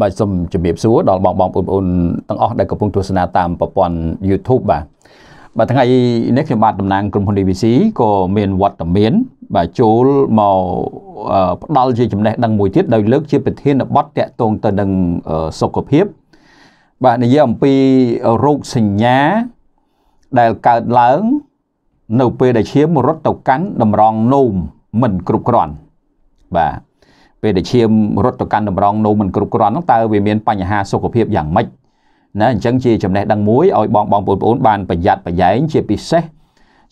បាទសូមជម្រាបសួរដល់បងបងប្អូនទាំងអស់ដែលកំពុងទស្សនាតាមប្រព័ន្ធ YouTube បាទបាទថ្ងៃនេះខ្ញុំបាទតំណាងក្រុមហ៊ុន DVC ក៏មានវត្តមានបាទចូលមកផ្ដល់ជាចំណេះដឹងមួយទៀតដោយលើកជាប្រធានបទតកតងទៅនឹងសុខភាពបាទនិយាយអំពីរោគសញ្ញាដែលកើតឡើងនៅពេលដែលឈាមរត់ទៅកាន់តម្រងនោមមិនគ្រប់គ្រាន់បាទពេលដែលឈាមរត់ទៅកាន់តម្រងនោមមិនគ្រប់គ្រាន់ហ្នឹងតើវាមានបញ្ហាសុខភាពយ៉ាងម៉េចណាអញ្ចឹងជាចំណេះដឹងមួយឲ្យបងបងប្អូនបានប្រយ័ត្នប្រយែងជាពិសេស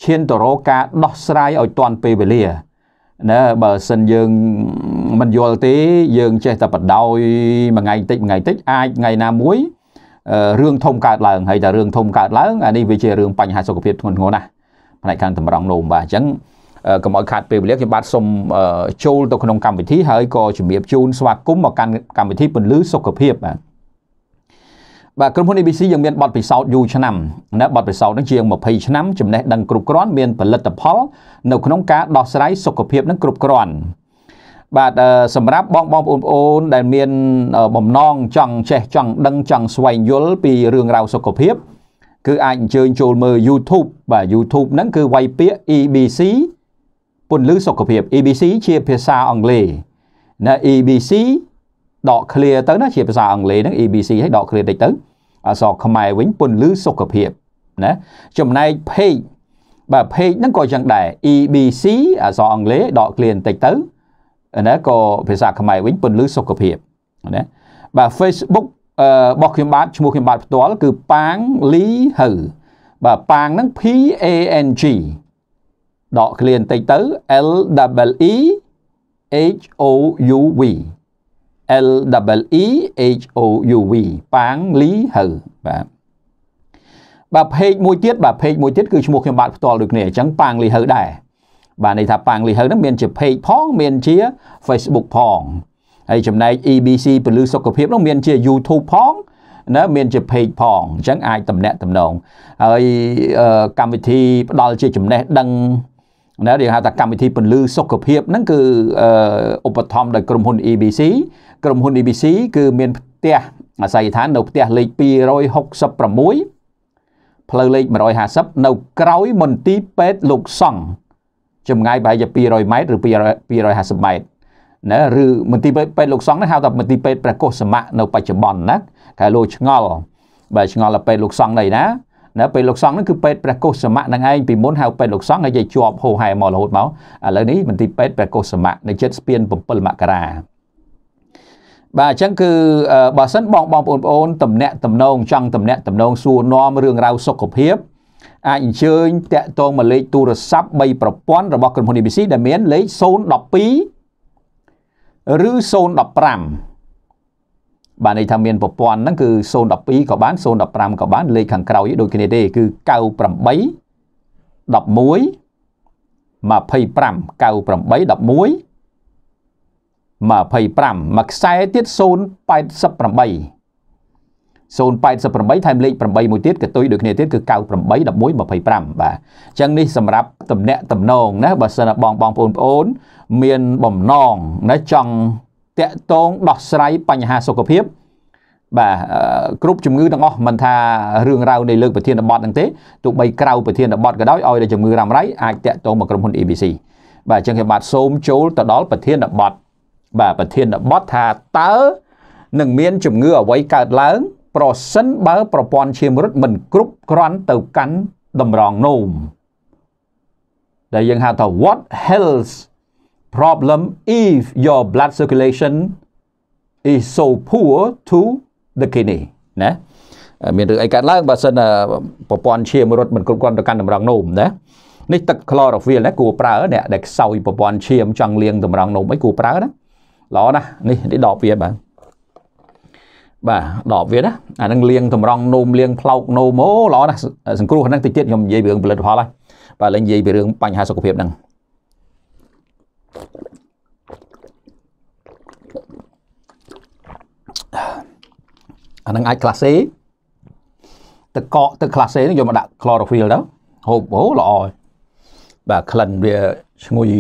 ឈានទៅរកការដោះស្រាយឲ្យទាន់ពេលវេលាណាបើសិនយើងមិនយល់ទេយើងចេះតែបដោយមួយថ្ងៃតិចមួយថ្ងៃតិចអាចថ្ងៃណាមួយរឿងធំកើតឡើងហើយតែរឿងធំកើតឡើងអានេះវាជារឿងបញ្ហាសុខភាពធ្ងន់ធ្ងរណាស់ផ្នែកខាងតម្រងនោមបាទអញ្ចឹងកុំឲ្យខាត់ពេលវេលាខ្ញុំបាទសូមចូលទៅក្នុងកម្មវិធីហើយក៏ជំរាបជូន ស្វាគមន៍មកកាន់កម្មវិធីពន្លឺសុខភាពបាទបាទក្រុមហ៊ុន ABC យើងមានបទពិសោធន៍យូរឆ្នាំណាបទពិសោធន៍នឹងជាង20ឆ្នាំចំណេះដឹងគ្រប់គ្រាន់មានផលិតផលនៅក្នុងការដោះស្រាយសុខភាពនឹងគ្រប់គ្រាន់បាទសម្រាប់បងបងប្អូនប្អូន ដែលមានបំណងចង់ចេះចង់ដឹងចង់ស្វែងយល់ពីរឿងរ៉ាវសុខភាព គឺអាចអញ្ជើញចូលមើល YouTube បាទ YouTube ហ្នឹងគឺវាយពាក្យ EBC ពន្លឺសុខភាព EBC ជាភាសាអង់គ្លេសណា EBC ដក clear ទៅណាជាភាសាអង់គ្លេសហ្នឹង EBC ឲ្យដក clear តិចទៅអក្សរខ្មែរវិញពន្លឺសុខភាពណាចំណែក page បាទ page ហ្នឹងក៏យ៉ាងដែរ EBC អក្សរអង់គ្លេសដក clear បន្តិចទៅណាក៏ភាសាខ្មែរវិញពន្លឺសុខភាពណាបាទ Facebook របស់ខ្ញុំបាទឈ្មោះខ្ញុំបាទផ្ទាល់គឺប៉ាងលីហៅបាទប៉ាងហ្នឹង P A N G ដកឃ្លាបន្តិចទៅ L W E H O U V L W E H O U V ប៉ាងលីហៅបាទបាទเพจមួយទៀតបាទเพจមួយទៀតគឺឈ្មោះខ្ញុំបាទផ្ទាល់ដូចគ្នាអញ្ចឹងប៉ាងលីហៅដែរបាទន័យថាប៉ាងលីហៅហ្នឹងមានជាเพจផងមាន ជា Facebook ផងហើយចំណែក EBC ពលឺសុខភាពនោះមានជា YouTube ផងណាមានជា page ផងអញ្ចឹងអាចតំណាក់តំណងហើយកម្មវិធី ផ្ដល់ជាចំណេះដឹងណារៀងហៅថាកម្មវិធីពន្លឺសុខភាពហ្នឹងគឺឧបត្ថម្ភដោយក្រុមហ៊ុន EBC ក្រុមហ៊ុន EBC គឺមានផ្ទះអាស័យដ្ឋាន នៅផ្ទះលេខ266ផ្លូវលេខ150នៅក្រោយមន្ទីរពេទ្យលោកសង្ឃចម្ងាយប្រហែលជា200ម៉ែត្រឬ250ម៉ែត្រណាឬមន្ទីរពេទ្យលោកសង្ឃហ្នឹងហៅថាមន្ទីរពេទ្យព្រះកុសសមៈនៅបច្ចុប្បន្នណាកែលោឆ្ងល់បើឆ្ងល់ទៅពេទ្យលោកសង្ឃណីណាណាពេទ្យលោកសង្ឃហ្នឹងគឺពេទ្យព្រះកុសមៈនឹងឯងពីមុនហៅពេទ្យលោកសង្ឃហើយយាយជាប់ហូរហែមករហូតមកឥឡូវនេះមន្ទីរពេទ្យព្រះកុសមៈនៅចិត្តស្ពាន7មករាបាទអញ្ចឹងគឺបើសិនបងបងប្អូនប្អូនតំណាក់តំណងចង់តំណាក់តំណងសួរនាំរឿងរ៉ាវសុខភាពអាចអញ្ជើញតាក់ទងមកលេខទូរស័ព្ទ3ប្រព័ន្ធរបស់ក្រុមហ៊ុន ABC ដែលមានលេខ012ឬ015បានន័យថាមានប្រព័ន្ធហ្នឹងគឺ012ក៏បាន015ក៏បានលេខខាងក្រោយដូចគ្នាទេគឺ98 11 25 98 11 25មួយខ្សែទៀត088 088ថែមលេខ8មួយទៀតក៏ទុយដូចគ្នាទៀតគឺ98 11 25បាទអញ្ចឹងនេះសម្រាប់តំណាក់តំណងណាបើសិនបងបងប្អូនប្អូនមានបំណងណាចង់តកតងដោះស្រាយបញ្ហាសុខភាពបាទគ្រប់ជំងឺទាំងអស់មិនថារឿងរ៉ាវនៃលើកប្រធានបទហ្នឹងទេទោះបីក្រៅប្រធានបទក៏ដោយឲ្យតែជំងឺរ៉ាំរ៉ៃអាចតកតងមកក្រុមហ៊ុន ABC បាទអញ្ចឹងខ្ញុំបាទសូមចូលទៅដល់ប្រធានបទបាទប្រធានបទថាតើនឹងមានជំងឺអ្វីកើតឡើង ប្រសិនបើប្រព័ន្ធឈាមរត់មិនគ្រប់គ្រាន់ទៅកាន់តម្រងនោមដែលយើងហៅថា what health problem if your blood circulation is so poor to the kidney ណាមានរឿងអីកើតឡើងបើសិនប្រព័ន្ធឈាមរត់មិនគ្រប់គ្រាន់ទៅកាន់តម្រងនោមណានេះទឹក chlorophyll ណាគួរប្រើ អ្នកដែលខ្សោយប្រព័ន្ធឈាមចង់លាងតម្រងនោមអីគួរប្រើណាល្អណាស់នេះនេះដបវាបាទបាទដបវាណាអានឹងលាងតម្រងនោមលាងផ្លោកនោមអូល្អណាស់សង្គ្រោះហ្នឹងតិចទៀតខ្ញុំនិយាយរឿងផលិតផលហើយបាទឡើងនិយាយពីរឿងបញ្ហាសុខភាពហ្នឹងអានឹងអាច class A ទឹកកកទឹក class A នឹងយកមកដាក់ chlorophyll ទៅហូបអូល្អបាទក្លិនវាឈ្ងុយ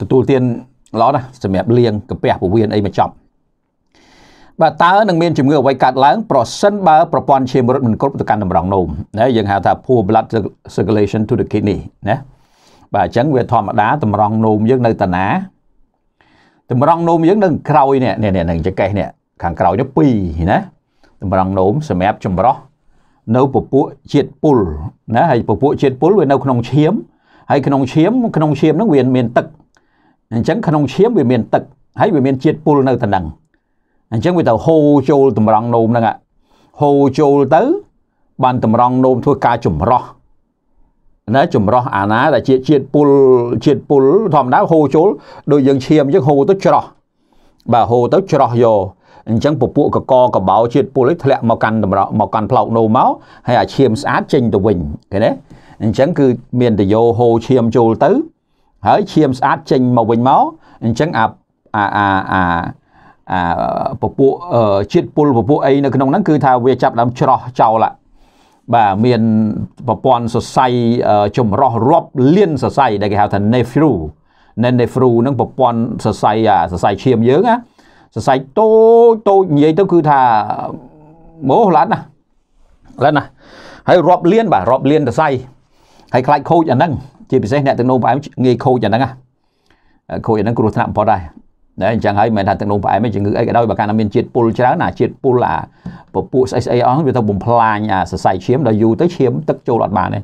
ទទួលទានល្អណាស់សម្រាប់លាងកាពះពវៀនអីមកចប់បាទតើនឹងមានជំងឺអ្វីកើតឡើងប្រសិនបើប្រព័ន្ធឈាមរត់មិនគ្រប់ទៅកាន់តម្រង់នោមណាយើងហៅថា poor blood circulation to the kidney ណាបាទអញ្ចឹងវាធម្មតាតម្រង់នោមយើងនៅតាណាតម្រង់នោមយើងនៅក្រោយនេះនេះនឹងចកេះនេះខាងក្រោយនេះ2ណាតម្រង់នោមសម្រាប់ចម្រោះនៅពពួកជាតិពុលណាហើយពពួកជាតិពុលវានៅ ក្នុងឈាមហើយក្នុងឈាមក្នុងឈាមហ្នឹងវា មានទឹកអញ្ចឹងក្នុងឈាមវាមានទឹកហើយវាមានជាតិពុលនៅទៅនឹងអញ្ចឹងវាទៅហូរចូលតម្រង់នោមហ្នឹងហូរចូលទៅ បានតម្រង់នោមធ្វើការចម្រោះណាចម្រោះអាណាដែលជាជាតិពុលជាតិពុលធម្មតាហូរចូលដូចយើងឈាមយើងហូរទៅច្រោះបាទហូរទៅច្រោះយកអញ្ចឹងពពួកកកកបោជាតិពុលឲ្យធ្លាក់មកកាន់តម្រោមកកាន់ផ្លោកនោមកហើយអាឈាមស្អាតចេញទៅវិញឃើញទេអញ្ចឹងគឺមានតយោហូរឈាមចូលទៅហើយឈាមស្អាតចេញមកវិញមកអញ្ចឹងអាអាអាអាអាពពួកជាតិពុលពពួកអីនៅក្នុងហ្នឹងគឺថាវាចាប់ដើមច្រោះចោលបាទមានប្រព័ន្ធសរសៃចម្រោះរាប់លានសរសៃដែលគេហៅថា nephru នៅ nephru ហ្នឹងប្រព័ន្ធសរសៃសរសៃឈាមយើងណាសរសៃតូចតូចនិយាយទៅគឺថាអូឡាត់ណាឡាត់ណាហើយរាប់លានបាទរាប់លានសរសៃហើយខ្លាចខូចអាហ្នឹងជាពិសេសអ្នកទាំងនោះប្រហែលងាយខូចអាហ្នឹងណាខូចអាហ្នឹងគ្រោះថ្នាក់បំផុតដែរណាអញ្ចឹងហើយមិនថាទឹកនោមផ្អែមជំងឺអីក៏ដោយបើកាលណាមានជាតិពុលច្រើនអាជាតិពុលអាពពួកស្អីស្អីអស់វាទៅបំផ្លាញអាសរសៃឈាមដល់យូរទៅឈាមទឹកចូលអត់បានទេ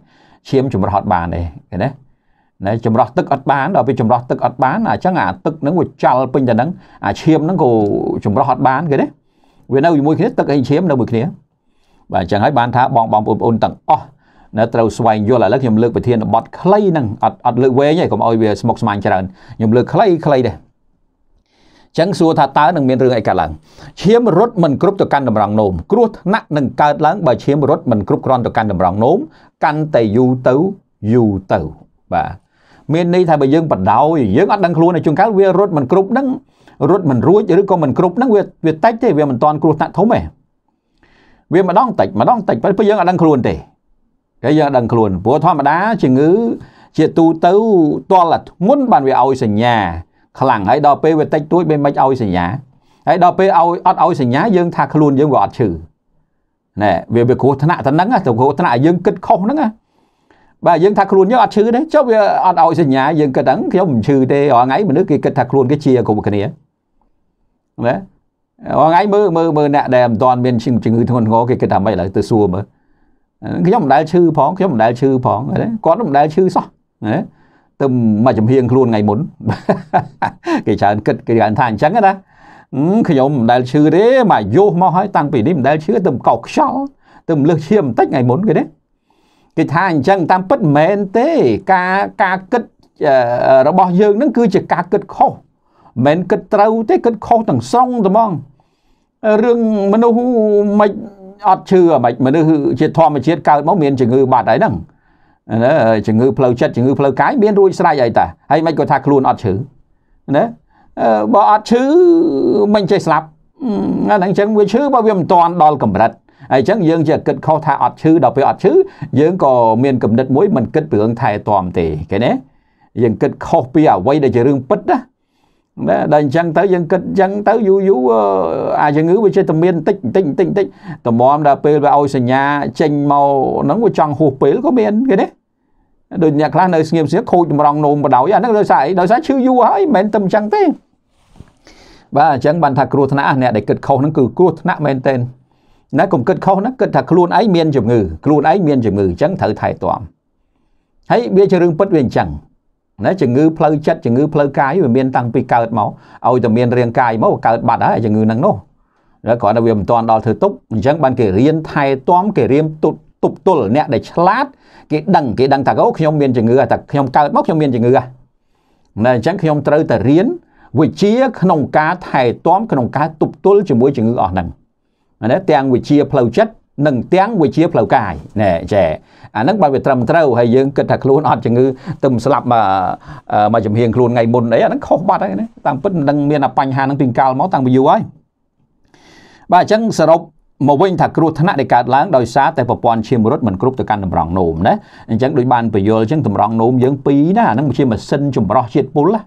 ឈាមចម្រោះអត់បានទេឃើញទេណាចម្រោះទឹកអត់បានដល់ពេលចម្រោះទឹកអត់បានអញ្ចឹងអាទឹកហ្នឹងវាចោលពេញតែហ្នឹងអាឈាមហ្នឹងក៏ចម្រោះអត់បានឃើញទេវានៅជាមួយគ្នាទឹកអីឈាមនៅមួយគ្នាបាទអញ្ចឹងហើយបានថាបងបងបងប្អូនទាំងអស់នៅត្រូវស្វែងយល់ឥឡូវខ្ញុំលើកប្រធានបទខ្លីហ្នឹងអត់អត់លើកវែងទេកុំឲ្យវាស្មុគស្មាញច្រើនខ្ញុំលើកខ្លីខ្លីដែរចឹងសួរថាតើនឹងមានរឿងអីកើតឡើងឈាមរត់មិនគ្រប់ទៅកាន់តម្រង់នោមគ្រោះថ្នាក់នឹងកើតឡើងបើឈាមរត់មិនគ្រប់គ្រាន់ទៅកាន់តម្រង់នោមកាន់តែយូរទៅយូរទៅបាទមានន័យថាបើយើងបដោយយើងអត់ដឹងខ្លួនឯងជួនកាលវារត់មិនគ្រប់ហ្នឹងរត់មិនរួចឬក៏មិនគ្រប់ហ្នឹងវាវាតិចទេវាមិនតាន់គ្រោះថ្នាក់ធំទេវាម្ដងតិចម្ដងតិចព្រោះយើងអត់ដឹងខ្លួនទេគេយើងអត់ដឹងខ្លួនព្រោះធម្មតាជំងឺជាទូទៅតលតែធ្ងន់បានវាឲ្យសញ្ញាខ្លាំងហើយដល់ពេលវាតិចតួចវាមិនឲ្យសញ្ញាហើយដល់ពេលឲ្យអត់ឲ្យសញ្ញាយើងថាខ្លួនយើងវាអត់ឈឺណែវាវាគ្រោះថ្នាក់ទៅហ្នឹងទៅគ្រោះថ្នាក់យើងគិតខុសហ្នឹងណាបាទយើងថាខ្លួនយើងអត់ឈឺទេចុះវាអត់ឲ្យសញ្ញាយើងគិតហ្នឹងខ្ញុំមិនឈឺទេរាល់ថ្ងៃមនុស្សគេគិតថាខ្លួនគេជាគ្រប់គ្នាណារាល់ថ្ងៃមើលមើលមើលអ្នកដែលមិនទាន់មានជំងឺធ្ងន់ធ្ងរគេគិតថាម៉េចឥឡូវទៅសួរមើលខ្ញុំមិនដែលឈឺផងខ្ញុំមិនដែលឈឺផងគាត់មិនដែលឈឺសោះណាទៅមកចំហៀងខ្លួនថ្ងៃមុនគេច្រើនគិតគេច្រើនថាអញ្ចឹងណាខ្ញុំមិនដែលឈឺទេមកយោសមកហើយតាំងពីនេះមិនដែលឈឺទៅកោខ្យល់ទៅមិនលឹះឈាមបន្តិចថ្ងៃមុនគេទេគេថាអញ្ចឹងតាមពិតមិនមែនទេ ការការគិតរបស់យើងនឹងគឺជាការគិតខុសមិនគិតត្រូវទេគិតខុសទាំងស្រុងត្មងរឿងមនុស្សមិនអត់ឈឺមិនមនុស្សជាធម្មជាតិកើតមកមានជំងឺបាត់ហើយហ្នឹងណាជំងឺផ្លូវចិត្តជំងឺផ្លូវកាយមានរួចស្រេចអីតាហើយមិនក៏ថាខ្លួនអត់ឈឺណាបើអត់ឈឺមិនចេះស្លាប់អាហ្នឹងអញ្ចឹងវាឈឺបើវាមិនតាន់ដល់កម្រិតហើយអញ្ចឹងយើងជាគិតខុសថាអត់ឈឺដល់ពេលអត់ឈឺយើងក៏មានគំនិតមួយមិនគិតពីរឿងថែទាំទេឃើញទេយើងគិតខុសពីអ្វីដែលជារឿងពិតណាណាដល់អញ្ចឹងទៅយើងគិតអញ្ចឹងទៅយូរយូរអាជំងឺវាចេះតែមានតិចតិចតិចតិចតម្រាំដល់ពេលវាឲ្យសញ្ញាចេញមកហ្នឹងវាចង់ហួសពេលក៏មានគេទេដូចអ្នកខ្លះនៅស្ងៀមស្ងៀមខូចតម្រង់នោមបដោយអាហ្នឹងដោយសារអីដោយសារឈឺយូរហើយមិនមែនតែអញ្ចឹងទេបាទអញ្ចឹងបានថាគ្រោះថ្នាក់អ្នកដែលគិតខុសហ្នឹងគឺគ្រោះថ្នាក់មែនទេណាកុំគិតខុសណាគិតថាខ្លួនឯងមានជំងឺខ្លួនឯងមានជំងឺអញ្ចឹងត្រូវថែទាំហើយវាជារឿងពិតវាអញ្ចឹងណាជំងឺផ្លូវចិត្តជំងឺផ្លូវកាយវាមានតាំងពីកើតមកឲ្យតែមានរាងកាយមកកើតបាត់ហើយជំងឺហ្នឹងនោះតែគ្រាន់តែវាមិនទាន់ដល់ធ្វើទុកអញ្ចឹងបានគេរៀនថែទាំគេរៀនទុតទប់ទល់អ្នកដែលឆ្លាតគេដឹងគេដឹងថាអូខ្ញុំមានជំងឺតែខ្ញុំកើតមកខ្ញុំមានជំងឺណាអញ្ចឹងខ្ញុំត្រូវតែរៀនវិជ្ជា ក្នុងការ ថែទាំក្នុងការទប់ទល់ជាមួយជំងឺអស់ហ្នឹងណាទាំងវិជ្ជាផ្លូវចិត្តនិងទាំងវិជាផ្លូវកាយណែចេះអាហ្នឹងបើវាត្រឹមត្រូវហើយយើងគិតថាខ្លួនអត់ជំងឺទៅស្លាប់មកមកចំហៀងខ្លួនថ្ងៃមុនអីអាហ្នឹងខុសបាត់ហើយណាតាមពិតនឹងមានបញ្ហាហ្នឹងពីកាលមកតាំងពីយូរហើយបាទអញ្ចឹងសរុបមកវិញថាគ្រោះថ្នាក់ដែលកើតឡើងដោយសារតែប្រព័ន្ធឈាមរត់មិនគ្រប់ទៅកាន់តម្រងនោមណាអញ្ចឹងដូចបានពយល់អញ្ចឹងតម្រងនោមយើងពីរណាហ្នឹងជាម៉ាស៊ីនចម្រោះជាតិពុលណា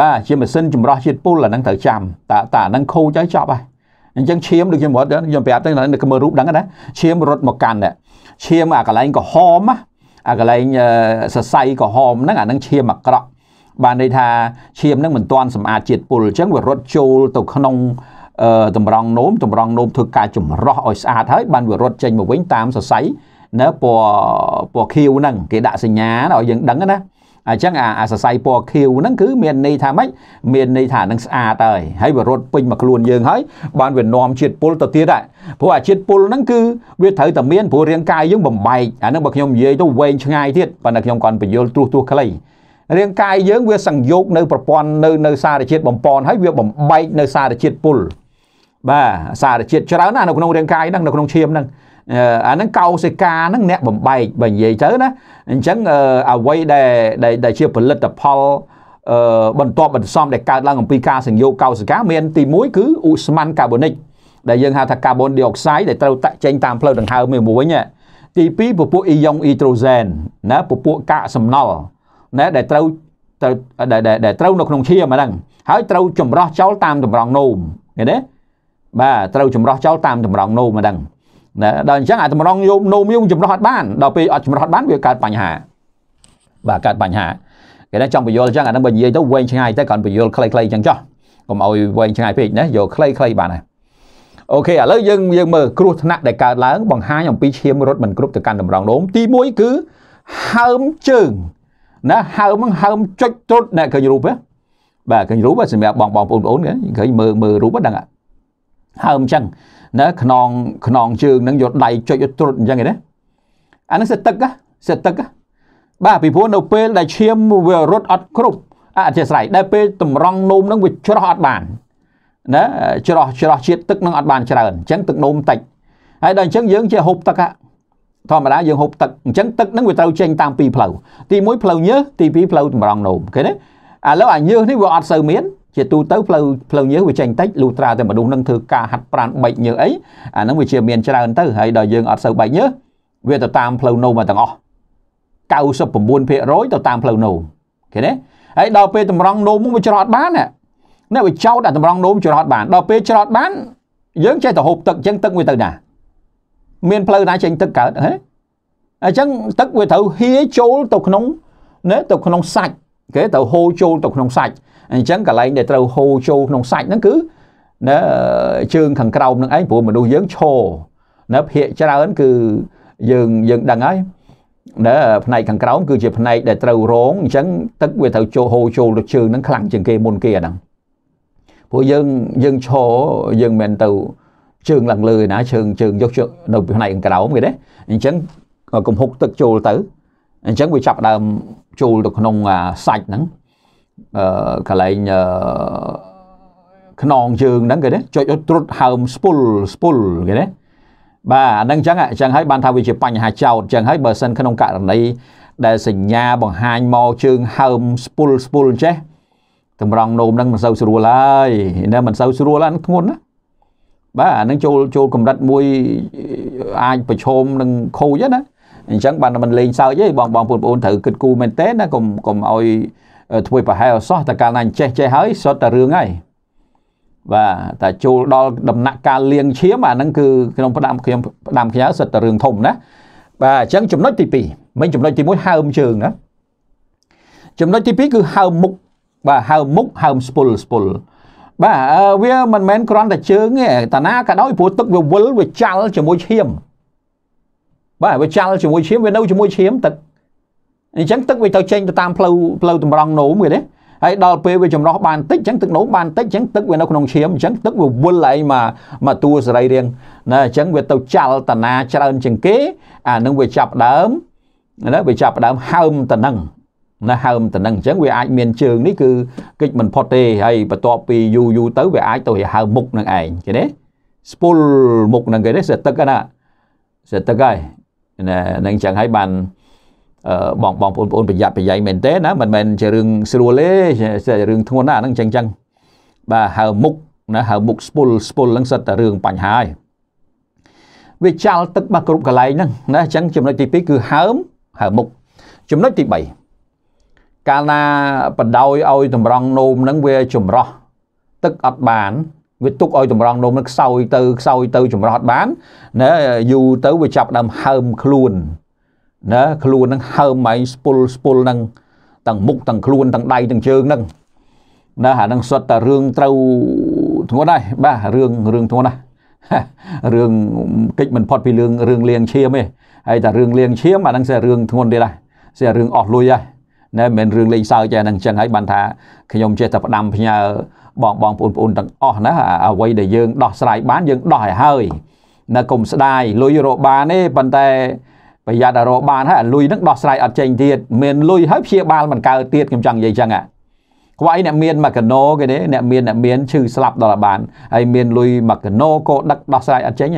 បាទជាម៉ាស៊ីនចម្រោះជាតិពុលអាហ្នឹងត្រូវចាំតាតាអាហ្នឹងខូចហើយចប់ហើយអញ្ចឹងឈាមដូចខ្ញុំរត់ខ្ញុំប្រាប់ទៅនៅមើលរូបដឹងណាឈាមរត់មកកាន់ឈាមអាកន្លែងក្រហមអាកន្លែងសរសៃក្រហមហ្នឹងអាហ្នឹងឈាមអាក្រក់បានន័យថាឈាមហ្នឹងមិនទាន់សម្អាតជាតិពុលអញ្ចឹងវារត់ចូលទៅក្នុងតម្រង់នោមតម្រង់នោមធ្វើការចម្រោះឲ្យស្អាតហើយបានវារត់ចេញមកវិញតាមសរសៃណាពណ៌ពណ៌ខៀវហ្នឹងគេដាក់សញ្ញាឲ្យយើងដឹងណាអញ្ចឹងអាសរសៃពណ៌ខៀវហ្នឹងគឺមានន័យថាម៉េចមានន័យថានឹងស្អាតហើយហើយវារត់ពេញមកខ្លួនយើងហើយបានវានាំជាតិពុលទៅទៀតដែរព្រោះអាជាតិពុលហ្នឹងគឺវាត្រូវតែមានព្រោះរាងកាយយើងបំបែកអាហ្នឹងបើខ្ញុំនិយាយទៅវែងឆ្ងាយទៀតប៉ុន្តែខ្ញុំគាត់បញ្យល់ទ្រុសទ្រុសខ្លី រាងកាយយើងវាសង្យោគនៅប្រព័ន្ធនៅនៅសារជាតិបំពន់ហើយវាបំបែកនៅសារជាតិពុលបាទសារជាតិច្រើនណាស់នៅក្នុងរាងកាយហ្នឹងនៅក្នុងឈាមហ្នឹងអាហ្នឹងកោសិកាហ្នឹងអ្នកបំបែកបើនិយាយទៅណាអញ្ចឹងអ្វីដែលដែលជាផលិតផលបន្ទាប់បន្សំដែលកើតឡើងអំពីការសញ្ញោកោសិកាមាន ទី1គឺឧស្ម័នកាបូនិកដែលយើងហៅថាកាបូនឌីអុកសាយដែលត្រូវតាក់ចេញតាមផ្លូវដង្ហើមមួយវិញទី2ពពួកអ៊ីយ៉ុងអ៊ីត្រូសែនណាពពួកកាកសំណល់ណាដែលត្រូវត្រូវដែលត្រូវនៅក្នុងឈាមហ្នឹងហើយត្រូវចម្រោះចោលតាមតម្រងនោមឃើញទេបាទត្រូវចម្រោះចោលតាមតម្រងនោមម្ដងណាដល់អញ្ចឹងអាតម្រងយោនោមយោចម្រោះអត់បានដល់ពេលអត់ចម្រោះអត់បានវាកើតបញ្ហា បាទកើតបញ្ហាគេថាចង់បញ្យល់អញ្ចឹងអានឹងបើនិយាយទៅវែងឆ្ងាយទៅគាត់បញ្យល់ខ្លីៗអញ្ចឹងចោះកុំឲ្យវែងឆ្ងាយពេកណាយកខ្លីៗបានហើយអូខេឥឡូវយើងយើងមើលគ្រោះថ្នាក់ដែលកើតឡើងបង្ហាញអំពីឈាមរត់មិនគ្រប់ទៅកាន់តម្រងនោមទី1គឺហើមជើងណាហើមហ្នឹងហើមចុចត្រុតអ្នកឃើញរូបទេបាទឃើញរូបសម្រាប់បងបងប្អូនបងប្អូនគេឃើញមើលមើលរូបហ្នឹងដឹងហើមអញ្ចឹងណាខ្នងខ្នងជើងនឹងយកដៃចុចត្រុតអញ្ចឹងឯណាអានឹងសិទឹកសិទឹកបាទពីព្រោះនៅពេលដែលឈាមវារត់អត់គ្រប់អអធិស្ស្រ័យដែលពេលតម្រង់នោមនឹងវាច្រោះអត់បានណាច្រោះច្រោះជាតិទឹកនឹងអត់បានច្រើនអញ្ចឹងទឹកនោមតិចហើយដល់អញ្ចឹងយើងជាហូបទឹកធម្មតាយើងហូបទឹកអញ្ចឹងទឹកនឹងវាត្រូវចេញតាមពីរផ្លូវទី1ផ្លូវញើសទី2ផ្លូវតម្រង់នោមឃើញទេឥឡូវអាញើសនេះវាអត់សូវមានជាទូទៅផ្លូវផ្លូវញើសវាចេញតិចលុះត្រាតែមនុស្សនឹងធ្វើការហាត់ប្រាណបែកញើសអីអាហ្នឹងវាជាមានច្រើនទៅហើយដល់យើងអត់សូវបែកញើសវាទៅតាមផ្លូវនោមកទាំងអស់99%ទៅតាមផ្លូវនោឃើញទេហើយដល់ពេលតម្រង់នោមវាច្រត់បានណាវាចោតអាតម្រង់នោមច្រត់បានដល់ពេលច្រត់បានយើងចេះទៅហូបទឹកអញ្ចឹងទឹកវាទៅណាមានផ្លូវណាចេញទឹកកើតហ៎អញ្ចឹងទឹកវាត្រូវហៀចូលទៅក្នុងណាទៅក្នុងសាច់គេទៅហូរចូលទៅក្នុងសាច់អញ្ចឹងកន្លែងដែលត្រូវហូរចូលក្នុងសាច់ហ្នឹងគឺណាជើងខាងក្រោមហ្នឹងឯងព្រោះមនុស្សយើងឈរណាភាកច្រើនគឺយើងយើងដឹងហើយណាផ្នែកខាងក្រោមគឺជាផ្នែកដែលត្រូវរងអញ្ចឹងទឹកវាត្រូវចូលហូរចូលទៅជើងហ្នឹងខ្លាំងជាងគេមុនគេអាហ្នឹងព្រោះយើងយើងឈរយើងមិនទៅជើងឡើងលើណាជើងជើងយកនៅផ្នែកខាងក្រោមគេណាអញ្ចឹងកំហុកទឹកចូលទៅអញ្ចឹងវាចាប់ដើមចូលទៅក្នុងសាច់ហ្នឹងកន្លែងខ្នងជើងហ្នឹងគេណាចុចឲ្យត្រុតហើមស្ពុលស្ពុលគេណាបាទអានឹងអញ្ចឹងអញ្ចឹងហើយបានថាវាជាបញ្ហាចោតអញ្ចឹងហើយបើសិនក្នុងករណីដែលសញ្ញា បង្ហាញមកជើងហើមស្ពុលស្ពុលចេះតម្រង់នោមហ្នឹងមិនសូវស្រួលហើយណាមិនសូវស្រួលអានធ្ងន់ណាបាទអានឹងចូលចូលកម្រិតមួយអាចប្រឈមនឹងខូចណាអញ្ចឹងបានមិនលេងសើចទេបងបងប្អូនត្រូវគិតគូរមែនតើណាកុំកុំឲ្យធ្វើប្រហែលអសោះតែកាលណាចេះចេះហើយសុទ្ធតែរឿងហើយបាទតែចូលដល់ដំណាក់កាលលាងឈាមអាហ្នឹងគឺក្នុងផ្ដាំខ្ញុំផ្ដាំខ្ញើសិតតែរឿងធំណាបាទអញ្ចឹងចំណុចទី2មិញចំណុចទី1ហើមជើងណាចំណុចទី2គឺហើមមុខបាទហើមមុខហើមស្ពុលស្ពុលបាទវាមិនមែនគ្រាន់តែជើងទេតាណាក៏ដោយព្រោះទឹកវាវិលវាចាល់ជាមួយឈាមបាទវាចាល់ជាមួយឈាមវានៅជាមួយឈាមទឹកអញ្ចឹងទឹកវាទៅចេញទៅតាមផ្លូវផ្លូវតម្រង់នោមគេទេហើយដល់ពេលវាចម្រោះបានតិចអញ្ចឹងទឹកនោមបានតិចអញ្ចឹងទឹកវានៅក្នុងឈាមអញ្ចឹងទឹកវាវិលឯងមកមកតួសរីរាង្គណាអញ្ចឹងវាទៅចលតនាច្រើនជាងគេអានឹងវាចាប់ដើមណាវាចាប់ដើមហើមតនឹងណាហើមតនឹងអញ្ចឹងវាអាចមានជើងនេះគឺគេចមិនផុតទេហើយបន្ទាប់ពីយូរយូរទៅវាអាចទៅហើមមុខនឹងឯងឃើញទេស្ពុលមុខនឹងគេទេសទឹកណាសេទឹកហើយណានឹងអញ្ចឹងហើយបានបងបងបងប្អូនប្រយ័ត្នប្រយែងមែនទេណាមិនមែនជារឿងស្រួលទេរឿងធ្ងន់ណាស់ហ្នឹងចឹងចឹងបាទហៅមុខណាហៅមុខស្ពុលស្ពុលហ្នឹងសិតតែរឿងបញ្ហាហើយវាចាល់ទឹកបាទគ្រប់កន្លែងហ្នឹងណាអញ្ចឹងចំណុចទី2គឺហើមហើមមុខចំណុចទី3កាលណាបដោយឲ្យតម្រង់នោមហ្នឹងវាចម្រោះទឹកអត់បាន វាទុកឲ្យតម្រង់នោមហ្នឹងខ្សោយទៅខ្សោយទៅចម្រោះអត់បានណាយូរទៅវាចាប់ដើមហើមខ្លួនណាខ្លួននឹងហើមឯងស្ពុលស្ពុលនឹងទាំងមុខទាំងខ្លួនទាំងដៃទាំងជើងនឹងណាអានឹងសុទ្ធតែរឿងត្រូវធ្ងន់ហើយបាទរឿងរឿងធ្ងន់ណាស់រឿងកិច្ចមិនផុតពីរឿងរឿងលៀងឈាមទេហើយតែរឿងលៀងឈាមអានឹងស្អារឿងធ្ងន់ទេដែរស្អារឿងអស់លុយហើយណែមិនរឿងលេងសើចតែនឹងចឹងហើយបានថាខ្ញុំចេះតែផ្ដាំផ្ញើបងបងប្អូនប្អូនទាំងអស់ណាអ្វីដែលយើងដោះស្រាយបានយើងដោះឲ្យហើយនៅកុំស្ដាយលុយរកបានទេប៉ុន្តែប្រយ័ត្នឲ្យរកបានហើយអាលុយនឹងដោះស្រាយអត់ចេញទៀតមានលុយហើយព្យាបាលមិនកើតទៀតខ្ញុំចង់និយាយចឹងហ่ะខ្វៃអ្នកមានមួយកណោគេទេអ្នកមានអ្នកមានឈឺស្លាប់ដល់បានហើយមានលុយមួយកណោក៏ដឹកដោះស្រាយអត់ចេញ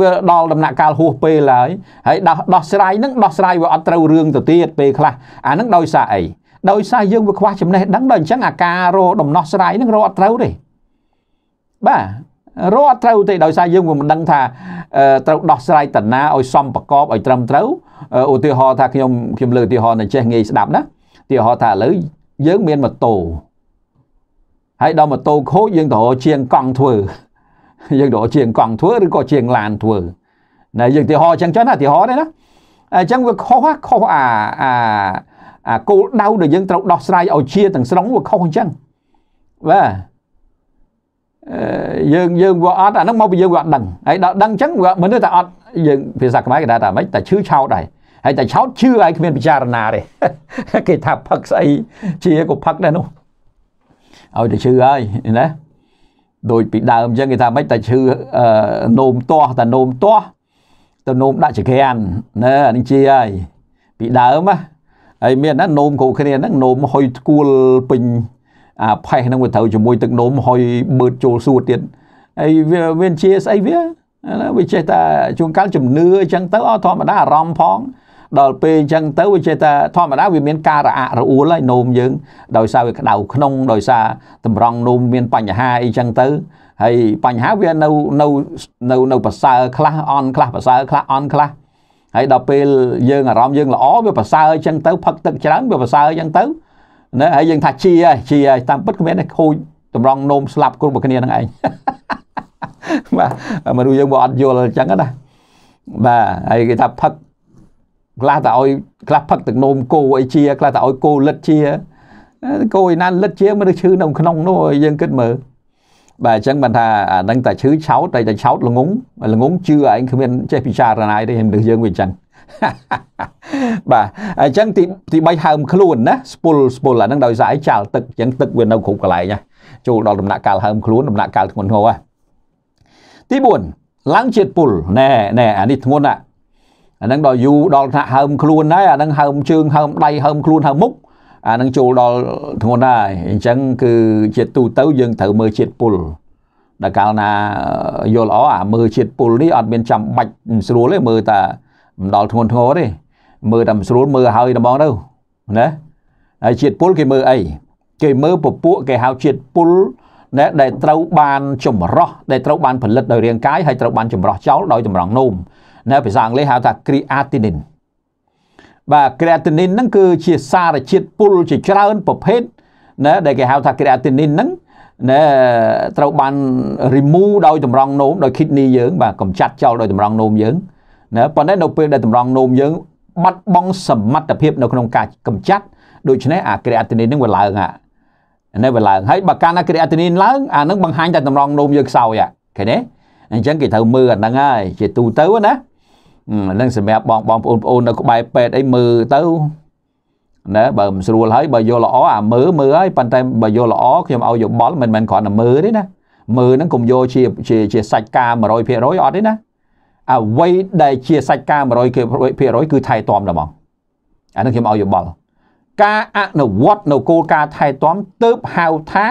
វាដល់ដំណាក់កាលហួសពេលហើយហើយដោះដោះស្រាយនឹងដោះស្រាយវាអត់ត្រូវរឿងទៅទៀតពេលខ្លះអានឹងដោយសារអីដោយសារយើងវាខ្វះចំណេះដឹងដល់អញ្ចឹងអាការរោដំណោះស្រាយនឹងរោអត់ត្រូវទេបាទរត់ត្រូវទេដោយសារយើងមិនដឹងថាត្រូវដោះស្រាយតាណាឲ្យសមប្រកបឲ្យត្រឹមត្រូវឧទាហរណ៍ថាខ្ញុំខ្ញុំលើកឧទាហរណ៍នៅចេះងាយស្ដាប់ណាឧទាហរណ៍ថាឥឡូវយើងមានម៉ូតូហើយដល់ម៉ូតូខូចយើងទៅរកជាងកង់ធ្វើយើងទៅរកជាងកង់ធ្វើឬក៏ជាងឡានធ្វើណាយើងឧទាហរណ៍អញ្ចឹងចឹងណាឧទាហរណ៍នេះណាអញ្ចឹងវាខុសខុសអាអាអាគោលដៅដែលយើងត្រូវដោះស្រាយឲ្យជាទាំងស្រុងវាខុសអញ្ចឹងបាទយើងយើងវាអត់អាហ្នឹងមកពីយើងវាអត់ដឹងហើយដល់ដឹងអញ្ចឹងវាមិនទៅតែអត់យើងភាសាខ្មែរគេថាថាម៉េចតែឈឺឆោតដែរហើយតែឆោតឈឺឯងគ្មានពិចារណាទេគេថាផឹកស្អីជាក៏ផឹកដែរនោះឲ្យតែឈឺហើយណាដូចពីដើមអញ្ចឹងគេថាម៉េចតែឈឺនោមទាស់តែនោមទាស់ទៅនោមដាក់ចក្រានណាអានេះជាហើយពីដើមណាហើយមានណានោមគ្រប់គ្នាហ្នឹងនោមហុយស្គួលពេញអាផេះហ្នឹងវាត្រូវជាមួយទឹកនោមហុយបឺតចូលសួរទៀតហើយវាវាជាស្អីវាវាចេះតែជួនកាលជំនឿអញ្ចឹងទៅអធម្មតាអារម្មណ៍ផងដល់ពេលអញ្ចឹងទៅវាចេះតែធម្មតាវាមានការរអាក់រអួលហើយនោមយើងដោយសារវាក្តៅក្នុងដោយសារតម្រង់នោមមានបញ្ហាអីចឹងទៅហើយបញ្ហាវានៅនៅនៅនៅប្រសើរខ្លះអន់ខ្លះប្រសើរខ្លះអន់ខ្លះហើយដល់ពេលយើងអារម្មណ៍យើង ល្អវាប្រសើរអញ្ចឹងទៅផឹកទឹកច្រើនវាប្រសើរអញ្ចឹងទៅណាហើយយើងថាជាហើយជាហើយតាមពិតគ្មានទេខូចតម្រង់នោមស្លាប់គ្រប់គ្នានឹងឯងបាទមនុស្សយើងវាអត់យល់អញ្ចឹងណាបាទហើយគេថាផឹកខ្លះតែឲ្យខ្លះផឹកទឹកនោមគោអីជាខ្លះតែឲ្យគោលិតជាគោឯណាលិតជាមនុស្សឈឺនៅក្នុងនោះយើងគិតមើលបាទអញ្ចឹងបានថាអានឹងតែឈឺឆោតតែតែឆោតល្ងងល្ងងជឿឯងគ្មានចេះពិចារណាទេមនុស្សយើងវាអញ្ចឹងបាទអញ្ចឹងទីទី3ហើមខ្លួនណាស្ពុលស្ពុលអាហ្នឹងដោយសារអីចាល់ទឹកអញ្ចឹងទឹកវានៅគ្រប់កន្លែងណាចូលដល់ដំណាក់កាលហើមខ្លួនដំណាក់កាលធ្ងន់ធ្ងរណាទី4ឡើងជាតិពុលណែណែអានេះធ្ងន់ណាអាហ្នឹងដល់យូរដល់ថ្នាក់ហើមខ្លួនហើយអាហ្នឹងហើមជើងហើមដៃហើមខ្លួនហើមមុខអាហ្នឹងចូលដល់ធ្ងន់ហើយអញ្ចឹងគឺជាទូទៅយើងត្រូវមើលជាតិពុលដល់កាលណាយល់ល្អអាមើលជាតិពុលនេះអត់មានចាំបាច់ស្រួលទេមើលតាមិនដល់ធ្ងន់ធ្ងរទេមើលតែមិនស្រួលមើលហើយតែបងទៅណាហើយជាតិពុលគេមើលអីគេមើលពពួកគេហៅជាតិពុលណែដែលត្រូវបានចម្រោះដែលត្រូវបានផលិតដោយរាងកាយហើយត្រូវបានចម្រោះចោលដោយចម្រងនោមណែភាសាអង់គ្លេសហៅថា creatinine បាទ creatinine ហ្នឹងគឺជាសារជាតិពុលជាច្រើនប្រភេទណែដែលគេហៅថា creatinine ហ្នឹងណែត្រូវបាន remove ដោយតម្រងនោមដោយ kidney យើងបាទកំចាត់ចោលដោយតម្រងនោមយើងណាប៉ុន្តែនៅពេលដែលតម្រង់នោមយើងបាត់បង់សមត្ថភាពនៅក្នុងការកម្ចាត់ដូច្នេះអាក្រេអាទីនីនឹងវាឡើងហ่ะនេះវាឡើងហើយបើកាលណាក្រេអាទីនីឡើងអានឹងបង្ហាញតែតម្រង់នោមយើងខ្សោយហ่ะឃើញទេអញ្ចឹងគេត្រូវមើលអាហ្នឹងហើយជាទូទៅណានឹងសម្រាប់បងបងប្អូនប្អូននៅក្បែរពេទ្យអីមើលទៅណាបើមិនស្រួលហើយបើយល់ល្អអាមើលមើលហើយប៉ុន្តែបើយល់ល្អខ្ញុំឲ្យយោបល់មិនមែនគ្រាន់តែមើលទេណាមើលហ្នឹងកុំយកជាជាជាសាច់ការ100%អត់ទេណាអ្វីដែលជាសាច់ការ100%គឺថែទាំតែហ្មងអានេះខ្ញុំឲ្យយោបល់ការអនុវត្តនៅគោលការណ៍ថែទាំទៅហៅថា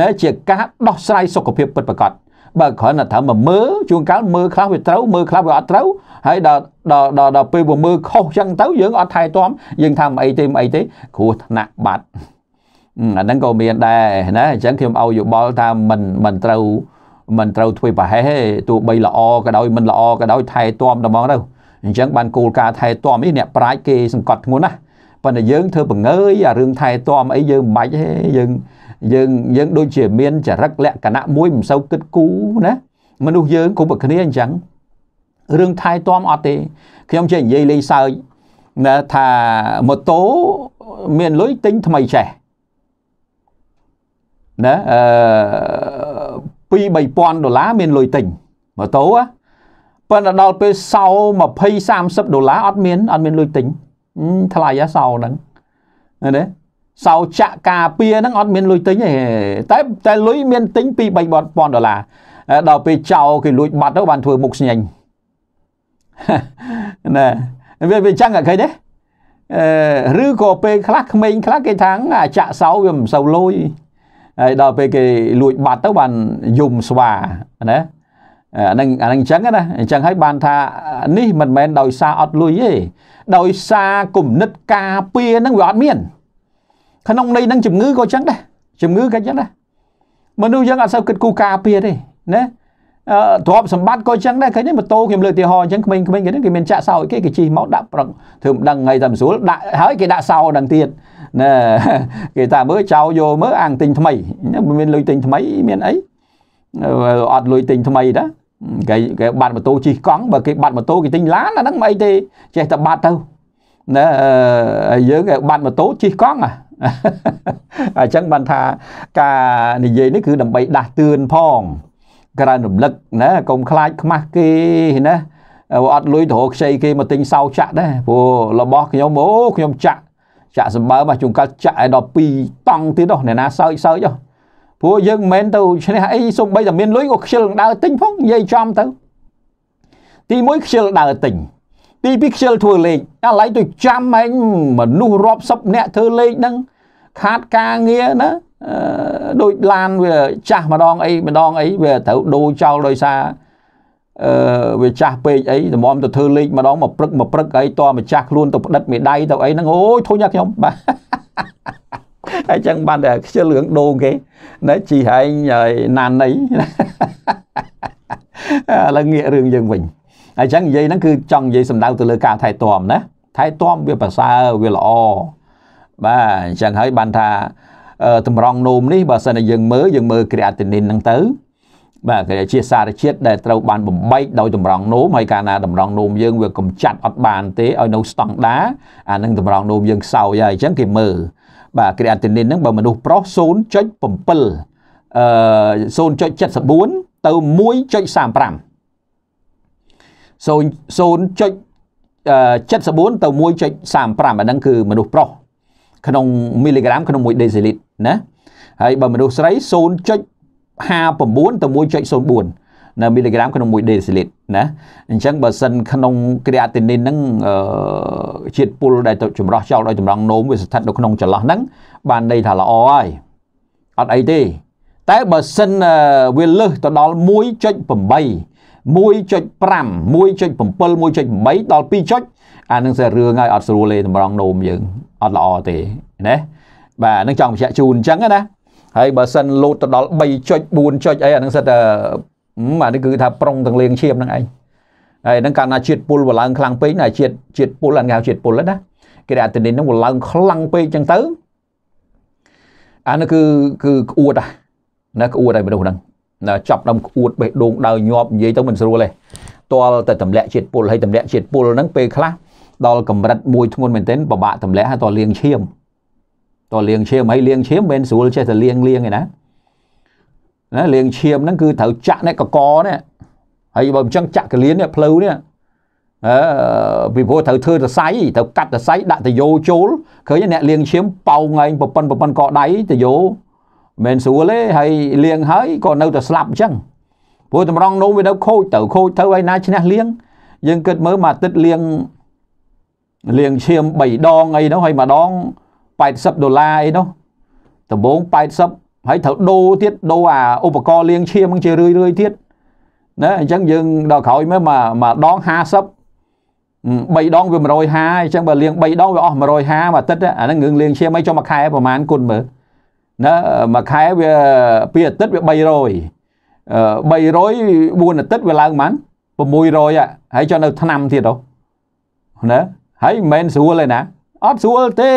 ណែជាការដោះស្រាយសុខភាពពិតប្រាកដបើគ្រាន់តែត្រូវមកមើលជួនកាលមើលខ្លះវាត្រូវមើលខ្លះវាអត់ត្រូវហើយដល់ដល់ដល់ពេលវាមើលខុសចឹងទៅយើងអត់ថែទាំយើងថាមិនអីទេមិនអីទេគ្រោះថ្នាក់បាត់អាហ្នឹងក៏មានដែរណាអញ្ចឹងខ្ញុំឲ្យយោបល់ថាមិនមិនត្រូវមិនត្រូវធ្វើប្រហែសទេទោះបីល្អក៏ដោយមិនល្អក៏ដោយថែទាំតែហ្មងទៅអញ្ចឹងបានគោលការណ៍ថែទាំនេះអ្នកប្រាជ្ញគេសង្កត់ធ្ងន់ណាស់ប៉ុន្តែយើងធ្វើបង្ើយអារឿងថែទាំអីយើងមិនបាច់ទេយើងយើងយើងដូចជាមានចរិតលក្ខណៈមួយមិនសូវគិតគូរណាមនុស្សយើងគ្រប់គ្នាអញ្ចឹងរឿងថែទាំអត់ទេខ្ញុំចេះនិយាយលេងសើចណាថាម៉ូតូមានលុយទិញថ្មីចេះណាអឺ2 3000ដុល្លារមានលុយទិញម៉ូតូប៉ុន្តែដល់ពេលសោ20 30ដុល្លារអត់មានអត់មានលុយទិញថ្លៃហ่ะសោហ្នឹងណាសោចាក់ការពារហ្នឹងអត់មានលុយទិញទេតែតែលុយមានទិញ2 3000ដុល្លារដល់ពេលចោលគេលួចបាត់ទៅបានធ្វើមុខស្ញាញ់ណាវាវាចឹងអីឃើញទេអឺឬក៏ពេលខ្លះក្មេងខ្លះគេថាអាចាក់សោវាមិនសូវលុយហើយដល់ពេលគេលួចបាត់ទៅបានយំស្វាណាអានឹងអានឹងអញ្ចឹងណាអញ្ចឹងហើយបានថានេះមិនមែនដោយសារអត់លុយទេដោយសារគុណិតការពារនឹងវាអត់មាន ក្នុងន័យនឹងជំងឺក៏អញ្ចឹងដែរជំងឺក៏អញ្ចឹងដែរមនុស្សយើងអត់សូវគិតគូរការពារទេណាទ្រព្យសម្បត្តិក៏អញ្ចឹងដែរឃើញម៉ូតូខ្ញុំលើកទីហោអញ្ចឹងក្មេងៗគេគេមានចាក់សោគេគេជិះមកដាក់ប្រឹកធ្វើមិនដឹងថ្ងៃតែមិនស្រួលដាក់ហើយគេដាក់សោដល់ទៀតណាគេថាមើលចោលយកមើលអាងទិញថ្មីមានលុយទិញថ្មីមានអីអត់លុយទិញថ្មីតាគេគេបាត់ម៉ូតូជិះកង់បើគេបាត់ម៉ូតូគេទិញឡានអាហ្នឹងមិនអីទេចេះតែបាត់ទៅណាហើយយើងបាត់ម៉ូតូជិះកង់អញ្ចឹងបានថាការនិយាយនេះគឺដើម្បីដាស់តឿនផងក្រើនរំលឹកណាកុំខ្លាចខ្មាស់គេណាអត់លុយទៅរកខ្ចីគេមកទិញសោចាក់ដែរព្រោះរបស់ខ្ញុំអូខ្ញុំចាក់ចាក់សម្បើមកជុំកាត់ចាក់ឲ្យដល់2តង់ទៀតនោះអ្នកណាសើចសើចនោះព្រោះយើងមិនមែនទៅឈ្នះអីសូម្បីតែមានលុយក៏ខ្ជិលដើរទិញផងនិយាយចំទៅទី1ខ្ជិលដើរទិញទី2ខ្ជិលធ្វើលេខតែឡៃទៅចាំឯងមនុស្សរាប់សិបអ្នកធ្វើលេខហ្នឹងខាតការងារណាដូចឡានវាចាស់ម្ដងអីម្ដងអីវាត្រូវដូរចោលដោយសារអឺវាចាស់ពេកអីតម្រាំទៅធ្វើលេខម្ដងមកព្រឹកមកព្រឹកអីតម្ចាស់ខ្លួនទៅផ្ដិតមេដៃទៅអីហ្នឹងអូយធុញអាខ្ញុំបាទអញ្ចឹងបានតែខ្ជិលរឿងដូងគេណែជីហែងហើយណាននេះឥឡូវងាករឿងយើងវិញអញ្ចឹងនិយាយហ្នឹងគឺចង់និយាយសំដៅទៅលើការថែទាំណាថែទាំវាប្រសើរវាល្អបាទអញ្ចឹងហើយបានថាតម្រង់នោមនេះបើសិនតែយើងមើលយើងមើលគ្រីអាទីនីនហ្នឹងទៅ បាទគេជាសារជាតិដែលត្រូវបានបំបែកដោយតម្រង់នោមហើយកាលណាតម្រង់នោមយើងវាកំចាត់អត់បានទេឲ្យនៅស្តង់ដាអានឹងតម្រង់នោមយើងខ្សោយហើយអញ្ចឹងគេមើលបាទគ្រីអាទីនីនហ្នឹងបើមនុស្សប្រុស0.7អឺ0.74ទៅ1.35 0.74ទៅ1.35អាហ្នឹងគឺមនុស្សប្រុសក្នុងមីលីក្រាម ក្នុង1ដេស៊ីលីត្រណាហើយបើមនុស្សស្រី0.59ទៅ1.04នៅមីលីក្រាមក្នុង1ដេស៊ីលីត្រណាអញ្ចឹងបើសិន ក្នុងក្រីអាទីនីនហ្នឹងជាតិពុលដែលចម្រោះចោលដោយតម្រង់នោមវាស្ថិតនៅក្នុងចន្លោះហ្នឹងបានន័យថាល្អហើយអត់អីទេតែបើសិនវាលើសទៅដល់1.8 1.5 1.7 1.8ដល់2ចុចអានឹងសែរឿងហើយអត់ស្រួលទេតម្រងនោមយើងអត់ល្អទេណាបាទនឹងចង់បញ្ជាក់ជូនអញ្ចឹងណាហើយបើសិនលោតទៅដល់3ចុច4ចុចអីអានឹងសិតតែអានេះគឺថាប្រុងទាំងលេងឈាមហ្នឹងឯងហើយហ្នឹងកាលណាជាតិពុលវាឡើងខ្លាំងពេកណាជាតិជាតិពុលអានគេហៅជាតិពុលណាគេថាអាទីនហ្នឹងវាឡើងខ្លាំងពេកអញ្ចឹងទៅអានោះគឺគឺក្អួតណាក្អួតហើយមនុស្សហ្នឹងចាប់ដើមក្អួតបេះដូងដើរញាប់និយាយទៅមិនស្រួលទេទាល់តែទម្លាក់ជាតិពុលហើយទម្លាក់ជាតិពុលហ្នឹងពេលខ្លះដល់កម្រិតមួយធ្ងន់មែនទែនពិបាកទម្លាក់ហើយតលាងឈាមតលាងឈាមហើយលាងឈាមមិនស្រួលចេះតែលាងលាងឯណាណាលាងឈាមហ្នឹងគឺត្រូវចាក់នេះកកនេះហើយបើមិនចឹងចាក់កលៀននេះផ្លូវនេះអឺពីព្រោះត្រូវធ្វើសរសៃត្រូវកាត់សរសៃដាក់តយោចូលឃើញអ្នកលាងឈាមប៉ោងឯងប្រប៉ុនប្រប៉ុនកដៃតយោមិនស្រួលទេហើយលៀងហើយក៏នៅតែស្លាប់អញ្ចឹងព្រោះតម្រង់នោះវានៅខូចទៅខូចទៅហើយណាឈ្នះលៀងយើងគិតមើលមួយអាទិត្យលៀងលៀងឈាម3ដងអីនោះហើយម្ដង80ដុល្លារអីនោះដំបូង80ហើយត្រូវដូរទៀតដូរអាឧបករណ៍លៀងឈាមហ្នឹងជារឿយរឿយទៀតណាអញ្ចឹងយើងដល់ក្រោយមើលមួយមួយដង50 3ដងវា150អញ្ចឹងបើលៀង3ដងវាអស់150មួយអាទិត្យអាហ្នឹងរឿងលៀងឈាមអីចុះមួយខែប្រហែលគុណមើលណាមួយខែវាពីអាទិត្យវា300 300 4អាទិត្យវាឡើងប៉ុន្មាន600ហើយចុះនៅឆ្នាំទៀតហ៎ណាហើយមិនមែនស្រួលទេណាអត់ស្រួលទេ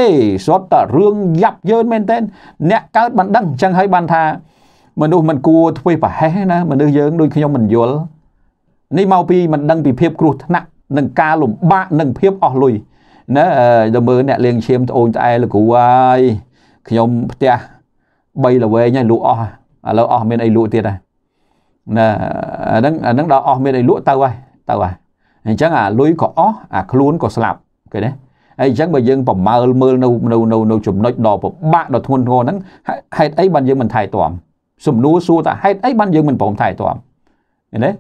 សុទ្ធតែរឿងយ៉ាប់យឺនមែនទែនអ្នកកើតបណ្ដឹងអញ្ចឹងហើយបានថាមនុស្សមិនគួរធ្វើប្រហែសណាមនុស្សយើងដូចខ្ញុំមិនយល់នេះមកពីមិនដឹងពីភាព គ្រោះថ្នាក់និងការលំបាកនិងភាពអស់លុយណាដល់មើលអ្នកលេងឈាមត្អូនត្អែលោកគ្រូហើយខ្ញុំផ្ទះ3ល្វែងហើយលក់អស់ឥឡូវអស់មានអីលក់ទៀតហើយណាអាហ្នឹងអាហ្នឹងដល់អស់មានអីលក់ទៅហើយទៅហើយអញ្ចឹងអាលុយក៏អស់អាខ្លួនក៏ស្លាប់គេណាហើយអញ្ចឹងបើយើងប្រមើលមើលនៅនៅនៅនៅចំណុចដ៏ពិបាកដ៏ធ្ងន់ធ្ងរហ្នឹងហេតុអីបានយើងមិនថែទាំសំណួរសួរថាហេតុអីបានយើងមិនព្រមថែទាំឃើញទេ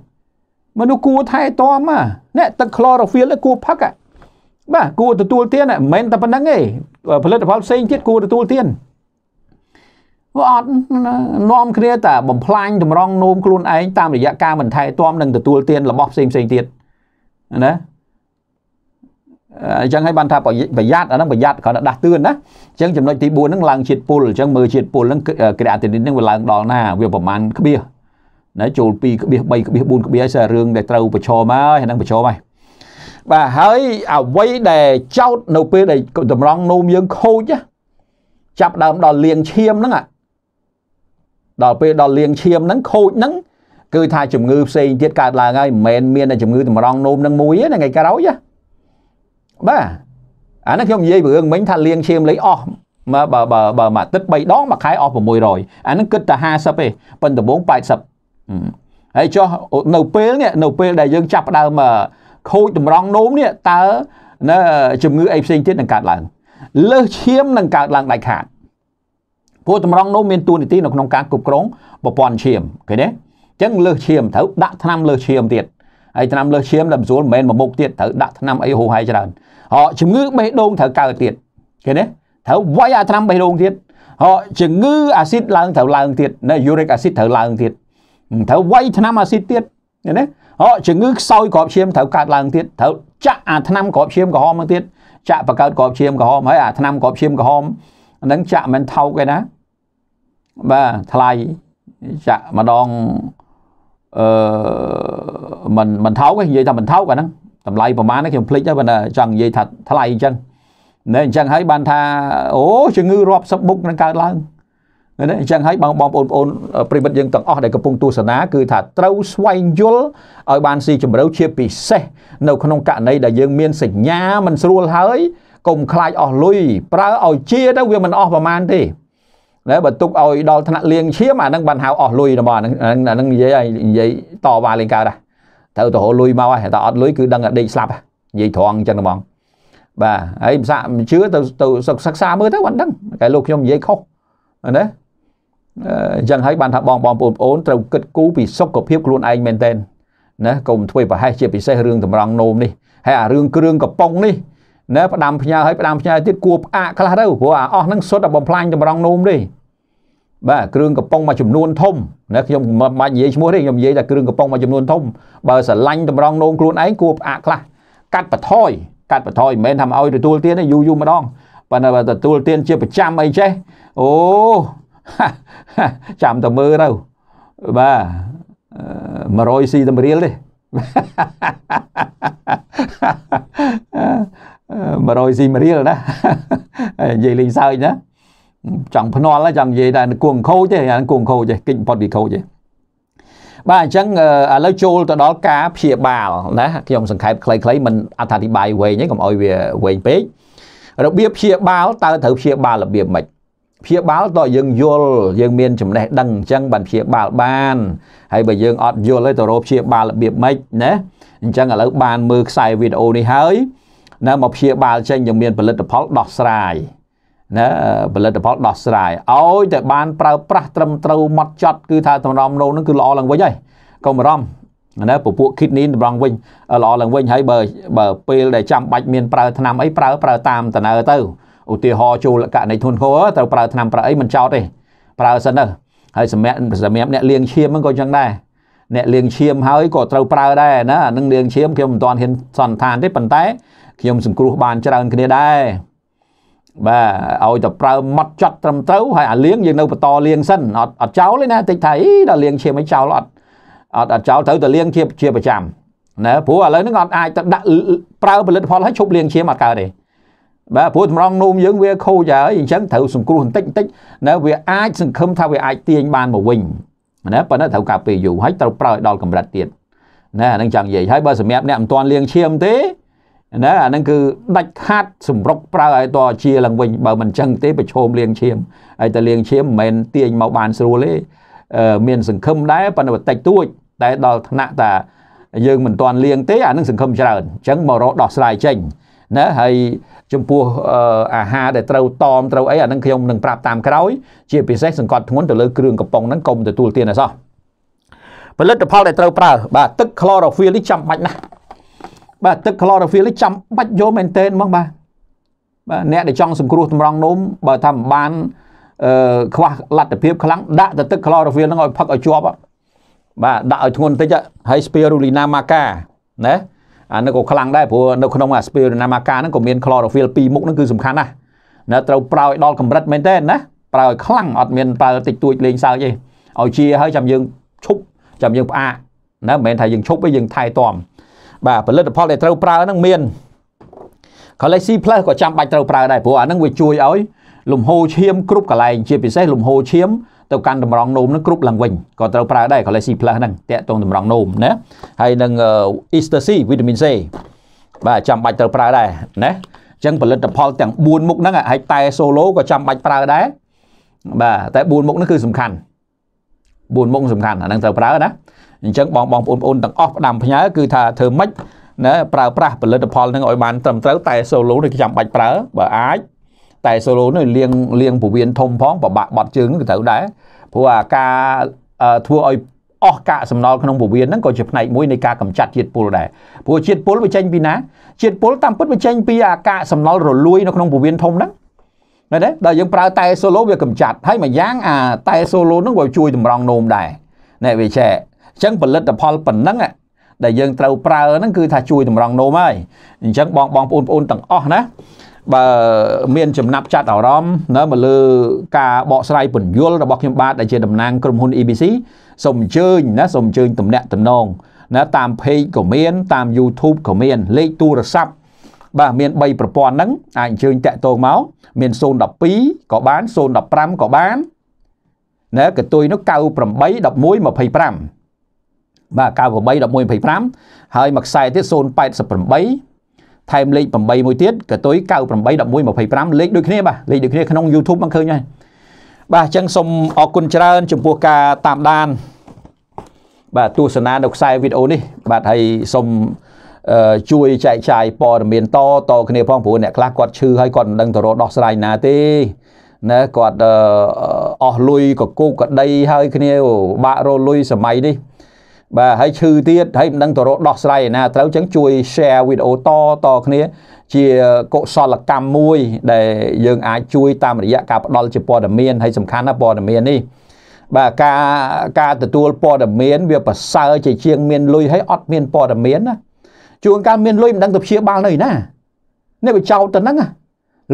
មនុស្សគួរថែទាំណាអ្នកទឹក chlorophyll គួរផឹកបាទគួរទទួលទានមិនមែនតែប៉ុណ្្នឹងទេផលិតផលផ្សេងទៀតគួរទទួលទានវាអត់នាំគ្នាតែបំផ្លាញតម្រង់នោមខ្លួនឯងតាមរយៈការមិនថែទាំនិងទទួលទានរបស់ផ្សេងផ្សេងទៀតណាអញ្ចឹងហើយបានថាប្រយ័ត្នអាហ្នឹងប្រយ័ត្នគាត់ដាស់តឿនណាអញ្ចឹងចំណុចទី4ហ្នឹងឡើងជាតិពុលអញ្ចឹងមើលជាតិពុលហ្នឹងក្រេអាទីនីនហ្នឹងវាឡើងដល់ណាវាប្រហែលក្បៀសណាចូល2ក្បៀស3ក្បៀស4ក្បៀសហើយសាររឿងដែលត្រូវប្រឈមហើយហ្នឹងប្រឈមហើយបាទហើយអ្វីដែលចោតនៅពេលដែលតម្រង់នោមយើងខូចចាប់ដើមដល់លៀងឈាមហ្នឹងអាដល់ពេលដល់លាងឈាមហ្នឹងខូចហ្នឹងគឺថាជំងឺផ្សេងទៀតកើតឡើងហើយមិនមែនមានតែជំងឺតម្រង់នោមនឹងមួយទេថ្ងៃក្រោយបាទអានេះខ្ញុំនិយាយពីរឿងមិញថាលាងឈាមលេងអស់មកបើបើបើមួយអាទិត្យ3ដងមួយខែអស់600អានឹងគិតតែ50ទេប៉ុន្តែដំបូង80ហើយចុះនៅពេលនេះនៅពេលដែលយើងចាប់ដើមខូចតម្រង់នោមនេះតើជំងឺអីផ្សេងទៀតនឹងកើតឡើងលើសឈាមនឹងកើតឡើងដាច់ខាតពួកតម្រងនោះមានតួនាទីនៅក្នុងការគ្រប់គ្រងប្រព័ន្ធឈាមឃើញទេអញ្ចឹងលើសឈាមត្រូវដាក់ថ្នាំលើសឈាមទៀតហើយថ្នាំលើសឈាមដែលមិនស្រួលមិនមែនមួយមុខទៀតត្រូវដាក់ថ្នាំអីហូរហែច្រើនហោជំងឺបេះដូងត្រូវកើតទៀតឃើញទេត្រូវវាយអាថ្នាំបេះដូងទៀតហោជំងឺអាស៊ីតឡើងត្រូវឡើងទៀតណា uric acid ត្រូវឡើងទៀតត្រូវវាយថ្នាំអាស៊ីតទៀតឃើញទេហោជំងឺខ្សោយក្របឈាមត្រូវកើតឡើងទៀតត្រូវចាក់អាថ្នាំក្របឈាមក្រហមមកទៀតចាក់បង្កើតក្របឈាមក្រហមហើយអាថ្នាំក្របឈាមក្រហមហ្នឹងចាក់មិនថោកឯណាបាទថ្លៃចាក់ម្ដងអឺមិនមិនថោកទេនិយាយថាមិនថោកអាហ្នឹងតម្លៃប្រហែលនេះខ្ញុំភ្លេចហើយបើចង់និយាយថាថ្លៃអញ្ចឹងណែអញ្ចឹងហើយបានថាអូជំងឺរាប់សិបមុខនឹងកើតឡើងណាអញ្ចឹងហើយបងបងប្អូនបងប្អូនប្រិមិត្តយើងទាំងអស់ដែលកំពុងទស្សនា គឺ ថាត្រូវស្វែងយល់ឲ្យបានស៊ីជម្រៅជាពិសេសនៅក្នុងករណីដែលយើងមានសញ្ញាមិនស្រួលហើយកុំខ្លាចអស់លុយប្រើឲ្យជាទៅវាមិនអស់ប្រមាណទេណាបើទុកឲ្យដល់ថ្នាក់លៀងឈាមអាហ្នឹងបានហៅអស់លុយរបស់អាហ្នឹងអាហ្នឹងនិយាយឲ្យនិយាយតវ៉ាលេងកើតដែរត្រូវទៅរលុយមកហើយតែអត់លុយគឺដឹងតែដេកស្លាប់និយាយត្រង់អញ្ចឹងហ្មងបាទហើយភាសាជឿទៅទៅសិក្សាមើលទៅបានដឹងតែលោកខ្ញុំនិយាយខុសណាអញ្ចឹងហើយបានថាបងបងប្អូនត្រូវគិតគូរពីសុខភាពខ្លួនឯងមែនតើណាកុំធ្វើប្រហែសជាពិសេសរឿងតម្រង់នោមនេះហើយអារឿងគ្រឿងកំប៉ុងនេះណែផ្ដាំផ្ញើឲ្យផ្ដាំផ្ញើទៀតគួផ្អាកខ្លះទៅព្រោះអាអស់ហ្នឹងសុទ្ធតែបំផ្លាញតម្រង់នោមទេបាទគ្រឿងកំប៉ុងមួយចំនួនធំណាខ្ញុំមិនបាច់និយាយឈ្មោះទេខ្ញុំនិយាយតែគ្រឿងកំប៉ុងមួយចំនួនធំបើស្រឡាញ់តម្រង់នោមខ្លួនឯងគួផ្អាកខ្លះកាត់បន្ថយកាត់បន្ថយមិនមែនថាមកឲ្យទទួលទានទេយូរយូរម្ដងប៉ុន្តែបើទទួលទានជាប្រចាំអីចេះអូចាំតែមើលទៅបាទ100ស៊ីតម្រៀលទេ100ស៊ីមរៀលណានិយាយលេងសើចណាចង់ភ្នាល់ចង់និយាយតែគួងខូចទេអាគួងខូចទេគិតបំផុតពីខូចទេបាទអញ្ចឹងឥឡូវចូលទៅដល់ការព្យាបាលណាខ្ញុំសង្ខេបខ្លីៗមិនអត្ថាធិប្បាយវែងទេកុំឲ្យវាវែងពេករបៀបព្យាបាលតើត្រូវព្យាបាលរបៀបម៉េចព្យាបាលតើយើងយល់យើងមានចំណេះដឹងអញ្ចឹងបានព្យាបាលបានហើយបើយើងអត់យល់ទេទៅរកព្យាបាលរបៀបម៉េចណាអញ្ចឹងឥឡូវបានមើលខ្សែវីដេអូនេះហើយណាមកព្យាបាលចេញយ៉ាងមានផលិតផលដោះស្រាយណាផលិតផលដោះស្រាយឲ្យតែបានប្រើប្រាស់ត្រឹមត្រូវម៉ត់ចត់ គឺថាតម្រំនោមនឹងគឺល្អឡើងវិញហើយកុំបារម្ភណាពពួក kidney តម្រង់វិញល្អឡើងវិញហើយបើបើពេលដែលចាំបាច់មានប្រើថ្នាំអីប្រើប្រើតាមតំណើទៅឧទាហរណ៍ចូលកណីធុនខោត្រូវប្រើថ្នាំប្រើអីមិនចោតទេប្រើសិនទៅហើយសម្រាប់សម្រាប់អ្នកលាងឈាមហ្នឹងក៏ចឹងដែរអ្នកលាងឈាមហើយក៏ត្រូវប្រើដែរណានឹងលាងឈាមខ្ញុំមិនទាន់ហ៊ានសន្និដ្ឋានទេប៉ុន្តែខ្ញុំសង្គ្រោះបាន ច្រើនគ្នាដែរបាទឲ្យតែប្រើម៉ត់ចត់ត្រឹមត្រូវហើយអាលៀងយើងនៅបន្តលៀងសិនអត់អត់ចោលទេណាតិចថាអីដល់លៀងឈាមឲ្យចោលអត់អត់អត់ចោលត្រូវតែលៀងជាជាប្រចាំណាព្រោះឥឡូវហ្នឹងអត់អាចទៅដាក់ប្រើផលិតផលឲ្យឈប់លៀងឈាមអត់កើតទេបាទព្រោះតម្រងនោមយើងវាខូចហើយអញ្ចឹងត្រូវសង្គ្រោះបន្តិចបន្តិចណាវាអាចសង្ឃឹមថាវាអាចទាញបានមកវិញណាប៉ុន្តែត្រូវការពេលយូរហើយត្រូវប្រើឲ្យដល់កម្រិតទៀតណាហ្នឹងចង់និយាយហើយបើសម្រាប់អ្នកមិនទាន់លៀងឈាមទេណាអានឹងគឺដាច់ខាតសម្រុកប្រើឲ្យតជាឡើងវិញបើមិនចឹងទេប្រឈមលៀងឈាមហើយតលៀងឈាមមិនមែនទាញមកបានស្រួលទេមាន សង្ឃឹមដែរប៉ុន្តែបន្តិចតួចតែដល់ថ្នាក់តាយើងមិនទាន់លៀងទេអានឹងសង្ឃឹមច្រើនអញ្ចឹងមករកដោះស្រាយចេញណាហើយចំពោះអាហារដែលត្រូវតមត្រូវអីអានឹងខ្ញុំនឹងប្រាប់តាមក្រោយ ជាពិសេសសង្កត់ធ្ងន់ទៅលើ គ្រឿងកំប៉ុងហ្នឹងកុំទទួលទានអសោះផលិតផលដែលត្រូវប្រើបាទទឹក chlorophyll នេះចាំបាច់ណាស់បាទទឹក chlorophyll នេះចាំបាច់យកមែនទែនហ្មងបាទបាទអ្នកដែលចង់សង្គ្រោះតម្រង់នោមបើថាមិនបានអឺខ្វះលទ្ធភាព ខ្លាំងដាក់ទៅទឹក chlorophyll ហ្នឹងឲ្យផឹកឲ្យជាប់បាទដាក់ឲ្យធ្ងន់តិចហើយ spirulina maca ណាអានេះក៏ខ្លាំងដែរព្រោះនៅក្នុងអា spirulina maca ហ្នឹងក៏មាន chlorophyll ពីរមុខហ្នឹងគឺសំខាន់ណាស់ណាត្រូវប្រើឲ្យដល់កម្រិតមែនទែនណាប្រើឲ្យខ្លាំងអត់មានប្រើតិចតួចលេងសើចទេឲ្យជាឲ្យចាំយើងឈប់ចាំយើងផ្អាកណាមិនមែនថាយើងឈប់ទេយើងថែទាំបាទផលិតផលដែលត្រូវប្រើហ្នឹងមាន Galaxy Plus ក៏ចាំបាច់ត្រូវប្រើដែរព្រោះអាហ្នឹងវាជួយឲ្យ លំហូរឈាម គ្រប់កន្លែងជាពិសេសលំហូរឈាម ទៅកាន់តម្រងនោមនឹងគ្រប់ឡើងវិញក៏ត្រូវប្រើដែរ Galaxy Plus ហ្នឹងតាក់ទងតម្រងនោមណាហើយនឹង Ecstasy វីតាមីន C បាទចាំបាច់ត្រូវប្រើដែរណាអញ្ចឹងផលិតផលទាំង4មុខហ្នឹងហើយតែ solo ក៏ចាំបាច់ប្រើដែរបាទតែ4មុខហ្នឹងគឺសំខាន់4មុខសំខាន់អាហ្នឹងត្រូវប្រើណាអញ្ចឹងបងបងប្អូនទាំងអស់ផ្ដាំផ្ញើគឺថាធ្វើម៉េចណាប្រើប្រាស់ផលិតផលនឹងឲ្យបានត្រឹមត្រូវតែ solo នេះចាំបាច់ប្រើបើអាចតែ solo នេះលៀងលៀងពវៀនធំផងបបាក់បត់ជើងទៅដែរព្រោះអាការធ្វើឲ្យអស់កាកសំណល់ក្នុងពវៀនហ្នឹងក៏ជាផ្នែកមួយនៃការកម្ចាត់ជាតិពុលដែរព្រោះជាតិពុលវាចេញពីណាជាតិពុលតាមពិតវាចេញពីអាកាសសំណល់រលួយនៅក្នុងពវៀនធំហ្នឹងមែនទេដល់យើងប្រើ តែ solo វាកម្ចាត់ហើយមួយយ៉ាងអាតែ solo ហ្នឹងក៏ជួយតម្រង់នោមដែរណែវាចេះអញ្ចឹងផលិតផលប៉ុណ្ណឹងដែលយើងត្រូវប្រើហ្នឹងគឺថាជួយតម្រង់នោមហើយអញ្ចឹងបងបងប្អូនប្អូនទាំងអស់ណាបើមាន ចំណាប់ចាត់អារម្មណ៍នៅមកលើ ការបកស្រាយពន្យល់របស់ខ្ញុំបាទដែលជាតំណាងក្រុមហ៊ុន EBC សូមអញ្ជើញណាសូមអញ្ជើញតំណាក់តំណងណាតាម page ក៏មានតាម YouTube ក៏មានលេខទូរស័ព្ទបាទមាន3ប្រព័ន្ធហ្នឹងអាចអញ្ជើញតាក់ទងមកមាន012ក៏បាន015ក៏បានណាកតុយនោះ98 11 25បាទ98 1125ហើយមួយខ្សែទៀត088ថែមលេខ8មួយទៀតកតុយ98 1125លេខដូចគ្នាបាទលេខដូចគ្នាក្នុង YouTube មកឃើញហើយបាទអញ្ចឹងសូមអរគុណច្រើន ចំពោះការតាមដានបាទទស្សនានៅខ្សែវីដេអូនេះបាទហើយសូមជួយចែកចាយព័ត៌មានតតគ្នាផងព្រោះអ្នកខ្លះគាត់ឈឺហើយគាត់មិនដឹងទៅរកដោះស្រាយណាទេណាគាត់អស់លុយកកូកក្តីហើយគ្នាបាក់រលុយសម័យនេះបាទហើយឈឺទៀតហើយមិនដឹងទៅរកដោះស្រាយឯណាត្រូវចឹងជួយ share វីដេអូតតគ្នាជាកុសលកម្មមួយ ដែលយើងអាចជួយតាមរយៈការផ្ដល់ជាព័ត៌មានហើយសំខាន់ណាព័ត៌មាននេះបាទការការទទួលព័ត៌មាន វាប្រសើរជាជាងមានលុយហើយអត់មានព័ត៌មានណាជួនកាលមានលុយមិនដឹងទៅព្យាបាលនៅណានេះវាចោតទៅហ្នឹងណា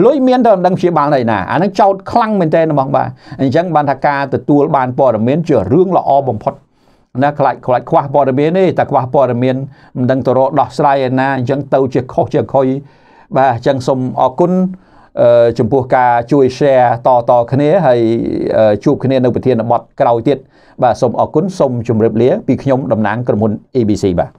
លុយមានតែមិនដឹងព្យាបាលនៅណាអាហ្នឹងចោតខ្លាំងមែនតើហ្មងបាទអញ្ចឹងបានថាការទទួលបានព័ត៌មានជារឿងល្អបំផុតណាខ្លាចខ្លាចខ្វះព័ត៌មានទេតែខ្វះព័ត៌មានមិនដឹងទៅរកដោះស្រាយឯណាអញ្ចឹងទៅជាខុសជាខុយបាទអញ្ចឹងសូមអរគុណចំពោះការជួយ share តតគ្នាហើយជួបគ្នានៅប្រធានបទក្រោយទៀតបាទសូមអរគុណសូមជម្រាបលាពីខ្ញុំតំណាងក្រុមហ៊ុន ABC បាទ